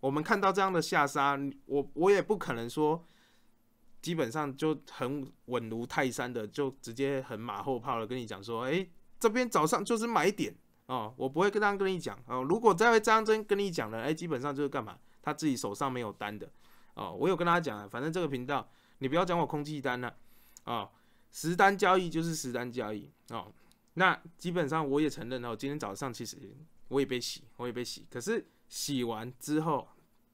我们看到这样的下杀，我我也不可能说。基本上就很稳如泰山的，就直接很马后炮了跟你讲说，哎，这边早上就是买点哦，我不会跟大家跟你讲哦。如果这样真跟你讲了，哎，基本上就是干嘛？他自己手上没有单的哦。我有跟大家讲了，反正这个频道你不要讲我空气单了啊。实单交易就是实单交易哦，那基本上我也承认哦，今天早上其实我也被洗，我也被洗。可是洗完之后，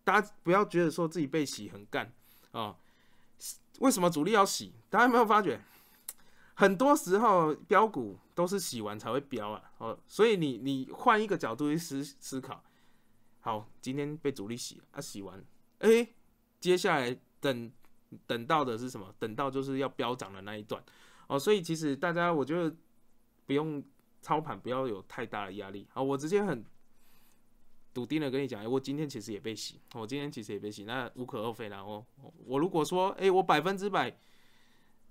大家不要觉得说自己被洗很干啊。为什么主力要洗？大家有没有发觉，很多时候标股都是洗完才会标啊。哦，所以你你换一个角度去思思考。好，今天被主力洗啊，洗完，哎，接下来等等到的是什么？等到就是要飙涨的那一段。哦，所以其实大家，我觉得不用操盘，不要有太大的压力啊。我直接很。笃定了跟你讲，哎，我今天其实也被洗，我今天其实也被洗，那无可厚非了哦。我如果说，哎，我百分之百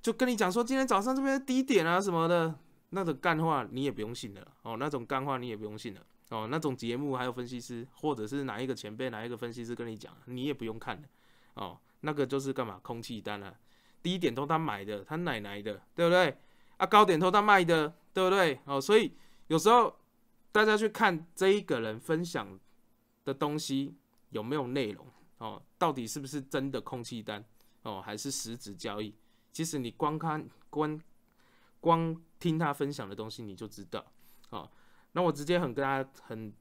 就跟你讲说，今天早上这边低点啊什么的，那种干话你也不用信了，哦，那种干话你也不用信了，哦，那种节目还有分析师或者是哪一个前辈哪一个分析师跟你讲，你也不用看了，哦，那个就是干嘛空气单啊，低点都他买的，他奶奶的，对不对？啊，高点都他卖的，对不对？哦，所以有时候大家去看这一个人分享。的东西有没有内容哦？到底是不是真的空气单哦，还是实质交易？其实你光看、光光听他分享的东西，你就知道哦。那我直接很跟他很，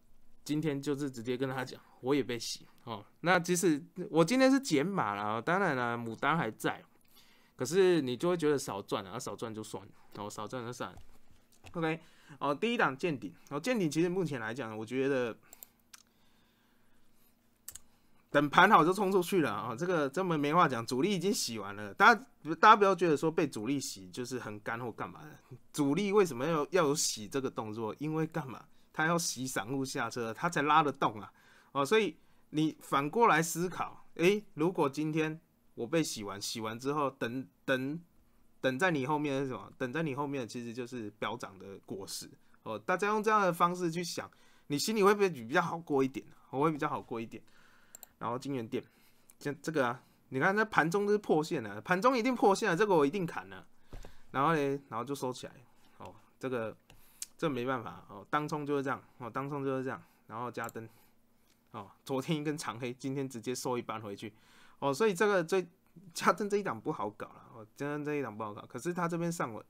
今天就是直接跟他讲，我也被洗哦。那即使我今天是减码了，当然了，牡丹还在，可是你就会觉得少赚啊，少赚就算，然后少赚就算。了。OK，哦，第一档见顶，哦，见顶其实目前来讲，我觉得。等盘好就冲出去了啊！这个这么没话讲，主力已经洗完了。大家大家不要觉得说被主力洗就是很干或干嘛的。主力为什么要要有洗这个动作？因为干嘛？他要洗散户下车，他才拉得动啊！哦，所以你反过来思考，诶，如果今天我被洗完，洗完之后等等等在你后面是什么？等在你后面其实就是飙涨的果实哦。大家用这样的方式去想，你心里会不会比较好过一点？我会比较好过一点。然后金源店，像这个啊，你看那盘中是破线了，盘中一定破线了，这个我一定砍了。然后呢，然后就收起来。哦，这个这没办法哦，当冲就是这样哦，当冲就是这样。然后加灯哦，昨天一根长黑，今天直接收一半回去。哦，所以这个最加灯这一档不好搞了，加登这一档不好搞。可是他这边上稳，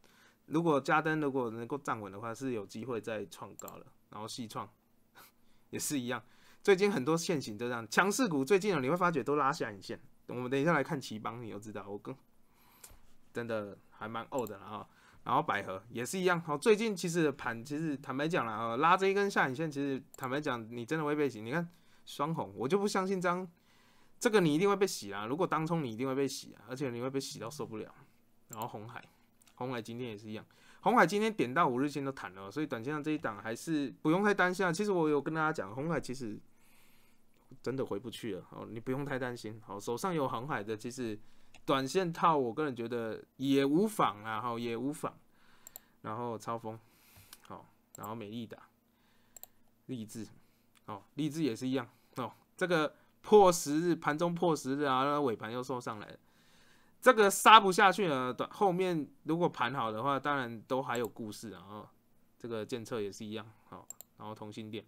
如果加登如果能够站稳的话，是有机会再创高了。然后细创 也是一样。最近很多现型都这样，强势股最近了，你会发觉都拉下影线。我们等一下来看奇邦，你就知道，我跟真的还蛮 old 的啊。然后百合也是一样，哦，最近其实盘其实坦白讲了啊，拉这一根下影线，其实坦白讲你真的会被洗。你看双红，我就不相信张这个你一定会被洗啊。如果当冲你一定会被洗啊，而且你会被洗到受不了。然后红海，红海今天也是一样，红海今天点到五日线都弹了，所以短线上这一档还是不用太担心啊。其实我有跟大家讲，红海其实。真的回不去了哦，你不用太担心。好，手上有航海的，其实短线套，我个人觉得也无妨啊，好也无妨。然后超风，好，然后美利达，励志，哦，励志也是一样哦。这个破十日盘中破十日，然后尾盘又收上来了，这个杀不下去了。后面如果盘好的话，当然都还有故事。啊。这个建测也是一样，好，然后同心店，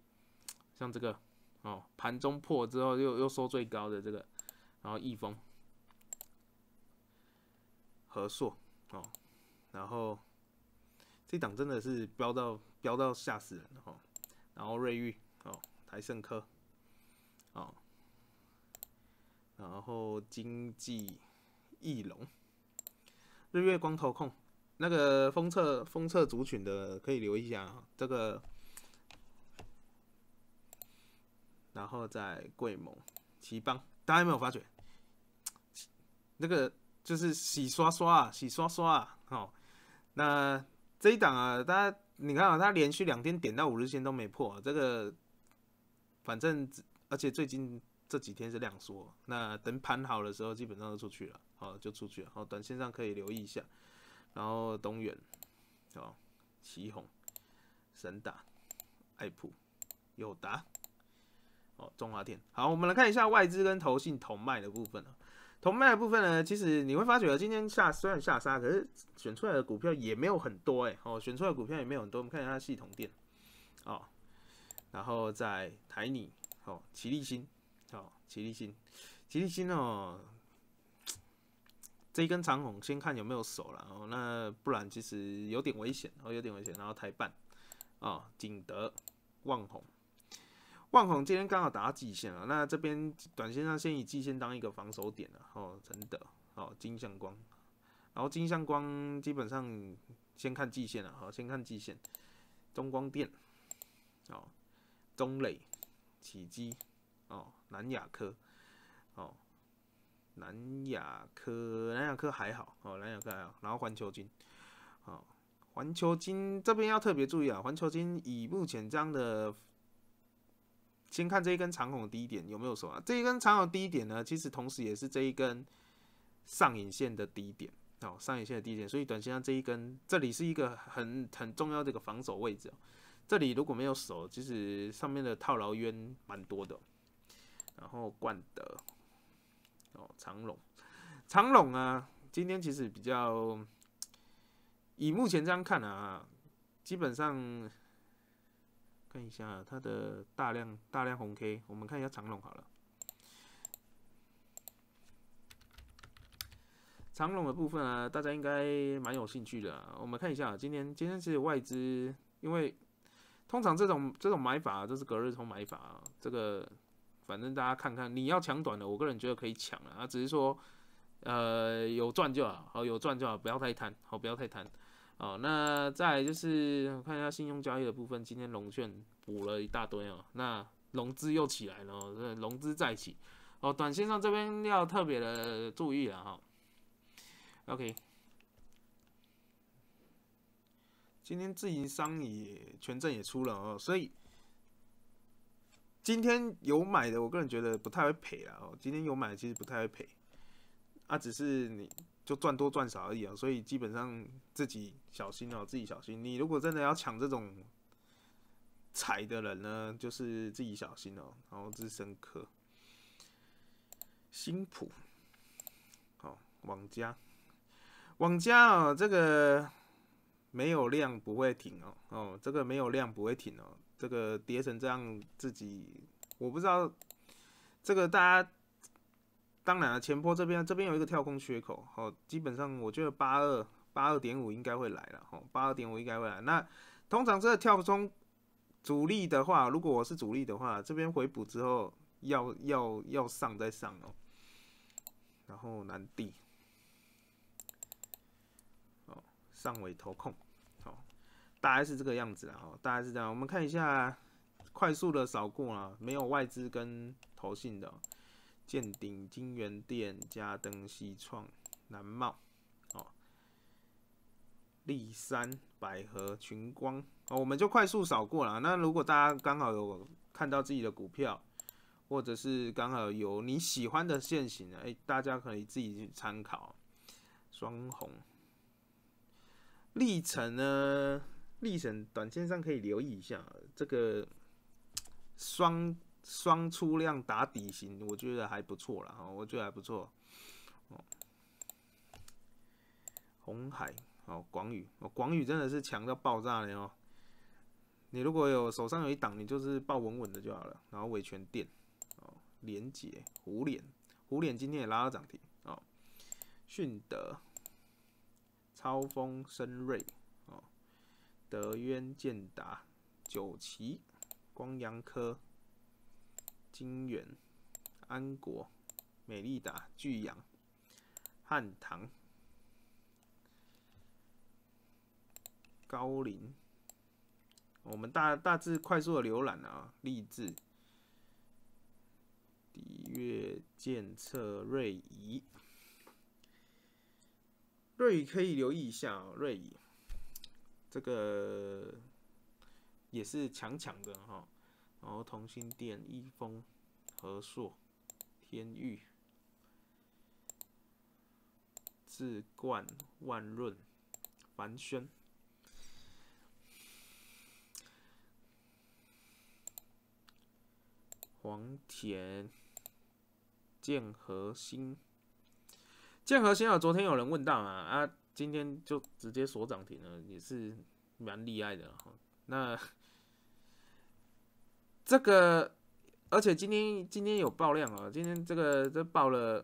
像这个。哦，盘中破之后又又收最高的这个，然后易峰、和硕哦，然后这档真的是飙到飙到吓死人哦，然后瑞玉哦，台盛科哦，然后经济翼龙、日月光投控那个封测封测族群的可以留意一下啊，这个。然后再贵盟、奇邦，大家有没有发觉，那个就是洗刷刷啊，洗刷刷啊，哦，那这一档啊，大家你看啊，它连续两天点到五日线都没破，这个反正而且最近这几天是量缩，那等盘好的时候基本上都出去了，好就出去了，好，短线上可以留意一下。然后东远、哦、旗宏、神达、爱普、友达。中华电，好，我们来看一下外资跟投信同卖的部分同卖的部分呢，其实你会发觉，今天下虽然下杀，可是选出来的股票也没有很多哎。哦，选出来股票也没有很多，我们看一下它系统店，哦，然后在台泥，哦，奇力新，哦，奇力新，奇力新哦，这一根长虹先看有没有手了哦，那不然其实有点危险哦，有点危险，然后台半，哦，景德，旺宏。万虹今天刚好打到季线了，那这边短线上先以季线当一个防守点了。哦，真的，哦，金相光，然后金相光基本上先看季线了，哦，先看季线，中光电，哦，中磊，起基，哦，南亚科，哦，南亚科，南亚科还好，哦，南亚科还好，然后环球金，哦，环球金这边要特别注意啊，环球金以目前这样的。先看这一根长孔低点有没有手啊？这一根长孔低点呢，其实同时也是这一根上影线的低点哦，上影线的低点。所以短线上这一根，这里是一个很很重要这个防守位置。这里如果没有手，其实上面的套牢渊蛮多的。然后冠德哦，长隆，长隆啊，今天其实比较以目前这样看啊，基本上。看一下它的大量大量红 K，我们看一下长龙好了。长龙的部分啊，大家应该蛮有兴趣的。我们看一下今天，今天是外资，因为通常这种这种买法就是隔日冲买法，啊，这个反正大家看看，你要抢短的，我个人觉得可以抢啊，只是说呃有赚就好，好有赚就好，不要太贪，好不要太贪。好，那再就是看一下信用交易的部分。今天龙券补了一大堆哦，那融资又起来了，融资再起哦。短线上这边要特别的注意了哈。OK，今天自营商也权证也出了哦，所以今天有买的，我个人觉得不太会赔了哦。今天有买的其实不太会赔，啊，只是你。就赚多赚少而已啊，所以基本上自己小心哦，自己小心。你如果真的要抢这种财的人呢，就是自己小心哦。然后智深科、新普、好王家、王家啊，这个没有量不会停哦，哦，这个没有量不会停哦，这个跌成这样，自己我不知道这个大家。当然了，前坡这边，这边有一个跳空缺口，好，基本上我觉得八二八二点五应该会来了，哦，八二点五应该会来。那通常这个跳空主力的话，如果我是主力的话，这边回补之后要要要上再上哦。然后南地，哦，上尾投控，哦，大概是这个样子啊，哦，大概是这样。我们看一下，快速的扫过啊，没有外资跟投信的。建鼎金源店、加登西创、南茂哦，立山百合群光哦，我们就快速扫过了。那如果大家刚好有看到自己的股票，或者是刚好有你喜欢的线型的，哎，大家可以自己去参考。双红，立成呢？立成短线上可以留意一下这个双。双出量打底型，我觉得还不错了啊，我觉得还不错。哦，红海哦，广宇哦，广宇真的是强到爆炸了哦。你如果有手上有一档，你就是报稳稳的就好了。然后维权店哦，联杰、虎脸、虎脸今天也拉到涨停哦。迅德、超风、深瑞哦，德渊、建达、九旗、光阳科。金源、安国、美丽达、巨阳、汉唐、高林，我们大大致快速的浏览啊，励志、底月、建策、瑞仪、瑞可以留意一下哦，瑞仪这个也是强强的哈。然后，同心店、易丰、和硕、天域、智冠、万润、凡轩、黄田、剑核新、剑核新啊，昨天有人问到啊，啊，今天就直接锁涨停了，也是蛮厉害的哈。那。这个，而且今天今天有爆量啊，今天这个这爆了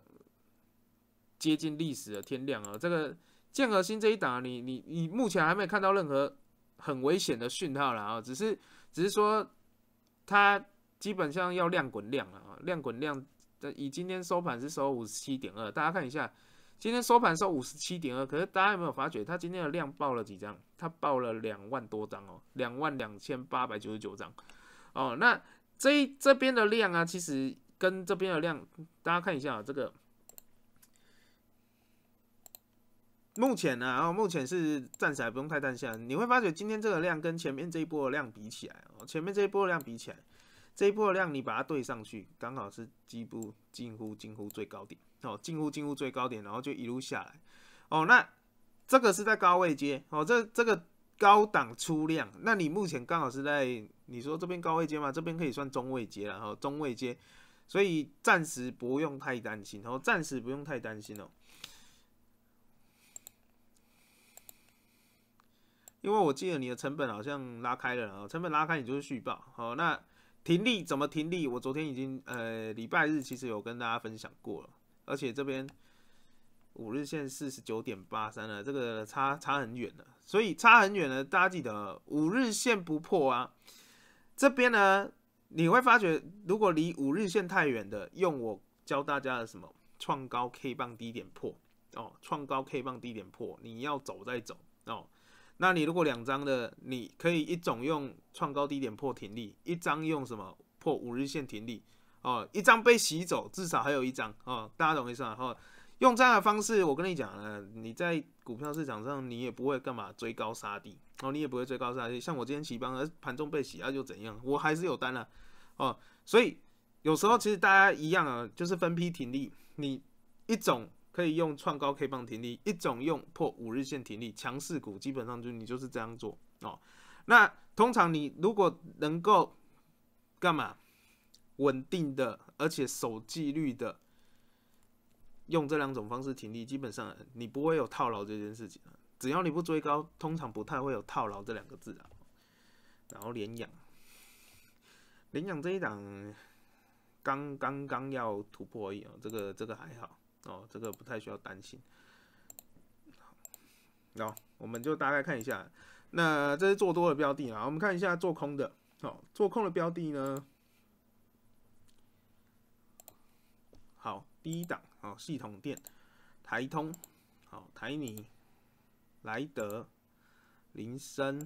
接近历史的天量啊，这个建和新这一档，你你你目前还没有看到任何很危险的讯号了啊，只是只是说它基本上要量滚量了啊，量滚量，以今天收盘是收五十七点二，大家看一下，今天收盘收五十七点二，可是大家有没有发觉它今天的量爆了几张？它爆了两万多张哦，两万两千八百九十九张。哦，那这这边的量啊，其实跟这边的量，大家看一下啊，这个目前呢，然后目前是暂时还不用太担心。你会发现今天这个量跟前面这一波的量比起来，哦，前面这一波的量比起来，这一波的量你把它对上去，刚好是几乎近乎近乎最高点，哦，近乎近乎最高点，然后就一路下来，哦，那这个是在高位接，哦，这这个高档出量，那你目前刚好是在。你说这边高位接嘛？这边可以算中位接了，然后中位接，所以暂时不用太担心，然后暂时不用太担心哦。因为我记得你的成本好像拉开了啊，成本拉开你就是续报，好，那停利怎么停利？我昨天已经呃礼拜日其实有跟大家分享过了，而且这边五日线四十九点八三了，这个差差很远了，所以差很远了，大家记得五日线不破啊。这边呢，你会发觉，如果离五日线太远的，用我教大家的什么创高 K 棒低点破哦，创高 K 棒低点破，你要走再走哦。那你如果两张的，你可以一种用创高低点破停利，一张用什么破五日线停利哦，一张被洗走，至少还有一张哦，大家懂我意思啊？哈，用这样的方式，我跟你讲呢，你在股票市场上你也不会干嘛追高杀低。哦，你也不会追高杀吧？像我今天起帮，而盘中被洗啊，又怎样？我还是有单了，哦。所以有时候其实大家一样啊，就是分批停利。你一种可以用创高 K 棒停利，一种用破五日线停利。强势股基本上就你就是这样做哦。那通常你如果能够干嘛，稳定的而且守纪律的，用这两种方式停利，基本上你不会有套牢这件事情。只要你不追高，通常不太会有套牢这两个字啊。然后连养，连养这一档刚刚刚要突破而已哦，这个这个还好哦，这个不太需要担心。好，那我们就大概看一下，那这是做多的标的啊，我们看一下做空的，好，做空的标的呢，好，第一档啊，系统店、台通、好台泥。莱德，林森，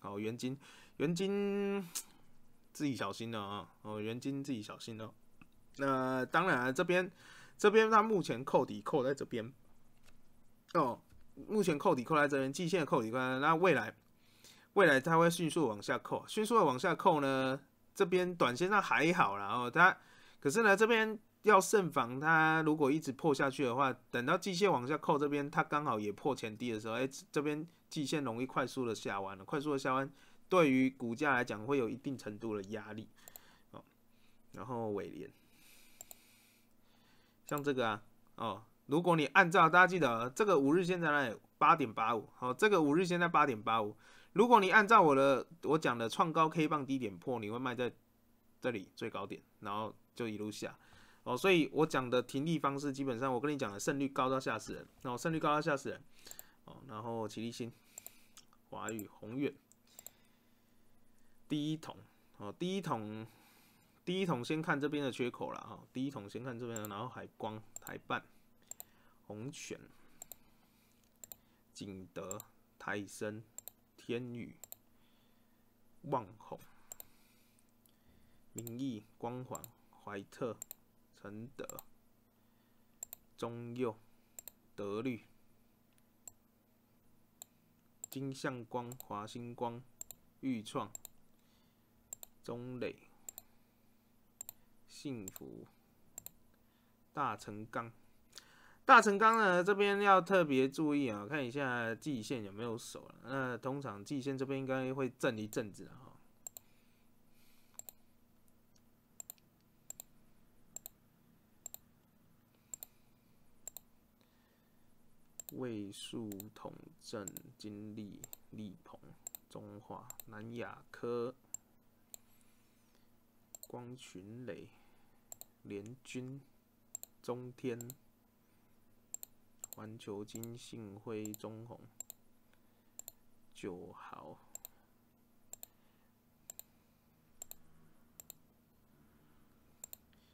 哦，元金，元金，自己小心了啊！哦，元金，自己小心了。那当然，这边，这边他目前扣底扣在这边，哦，目前扣底扣在这边，季线扣底关。那未来，未来它会迅速往下扣，迅速的往下扣呢。这边短线上还好啦，哦，它可是呢，这边。要慎防它，如果一直破下去的话，等到季线往下扣这边，它刚好也破前低的时候，哎，这边季线容易快速的下弯了。快速的下弯，对于股价来讲会有一定程度的压力，哦。然后尾联，像这个啊，哦，如果你按照大家记得，这个五日线在那里？八点八五，好，这个五日线在八点八五。如果你按照我的我讲的创高 K 棒低点破，你会卖在这里最高点，然后就一路下。哦，所以我讲的停利方式，基本上我跟你讲的胜率高到吓死人。哦，胜率高到吓死人。哦，然后齐立新、华宇、宏远、第一桶。哦，第一桶，第一桶先看这边的缺口了哈。第一桶先看这边的，然后海光、台办、宏泉、景德、泰生、天宇、旺宏、民义、光环、怀特。承德、中佑、德律、金象、光华、星光、玉创、中磊、幸福、大成钢、大成钢呢？这边要特别注意啊，看一下季线有没有手了。那通常季线这边应该会震一阵子啊。汇数、统正、金立、立鹏、中华南亚科、光群磊、联军、中天、环球、金信辉、中宏、九好。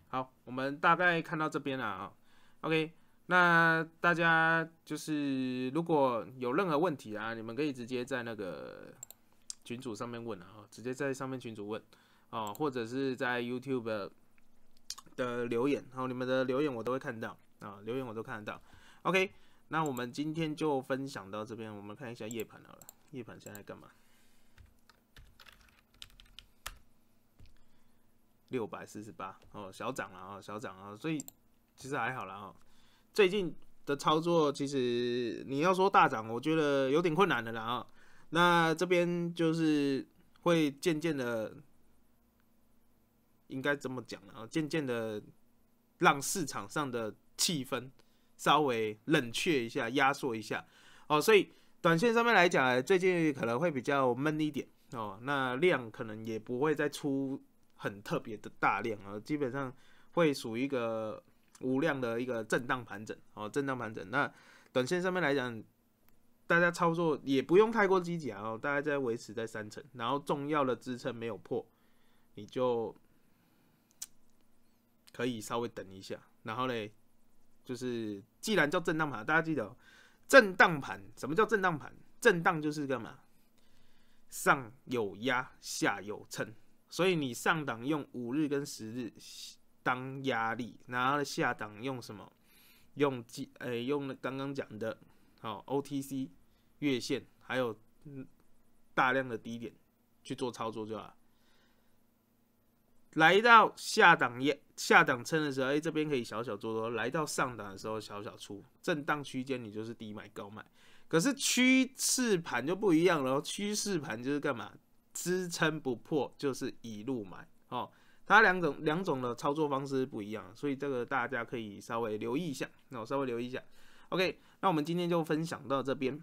好，我们大概看到这边了啊。OK。那大家就是如果有任何问题啊，你们可以直接在那个群主上面问啊，直接在上面群主问啊，或者是在 YouTube 的留言，然后你们的留言我都会看到啊，留言我都看得到。OK，那我们今天就分享到这边，我们看一下夜盘好了，夜盘现在干嘛？六百四十八哦，小涨了啊，小涨啊，所以其实还好了啊。最近的操作，其实你要说大涨，我觉得有点困难的啦。啊，那这边就是会渐渐的，应该怎么讲呢？啊，渐渐的让市场上的气氛稍微冷却一下，压缩一下。哦，所以短线上面来讲，最近可能会比较闷一点。哦，那量可能也不会再出很特别的大量啊，基本上会属于一个。无量的一个震荡盘整哦，震荡盘整。那短线上面来讲，大家操作也不用太过积极啊，大概在维持在三成。然后重要的支撑没有破，你就可以稍微等一下。然后嘞，就是既然叫震荡盘，大家记得，震荡盘什么叫震荡盘？震荡就是干嘛？上有压，下有撑。所以你上档用五日跟十日。当压力，然后下档用什么？用基，诶，用了刚刚讲的，好，O T C 月线，还有大量的低点去做操作就好来到下档压下档撑的时候，哎，这边可以小小做多；来到上档的时候，小小出。震荡区间你就是低买高卖，可是趋势盘就不一样了。趋势盘就是干嘛？支撑不破就是一路买，哦。它两种两种的操作方式不一样，所以这个大家可以稍微留意一下。那我稍微留意一下。OK，那我们今天就分享到这边。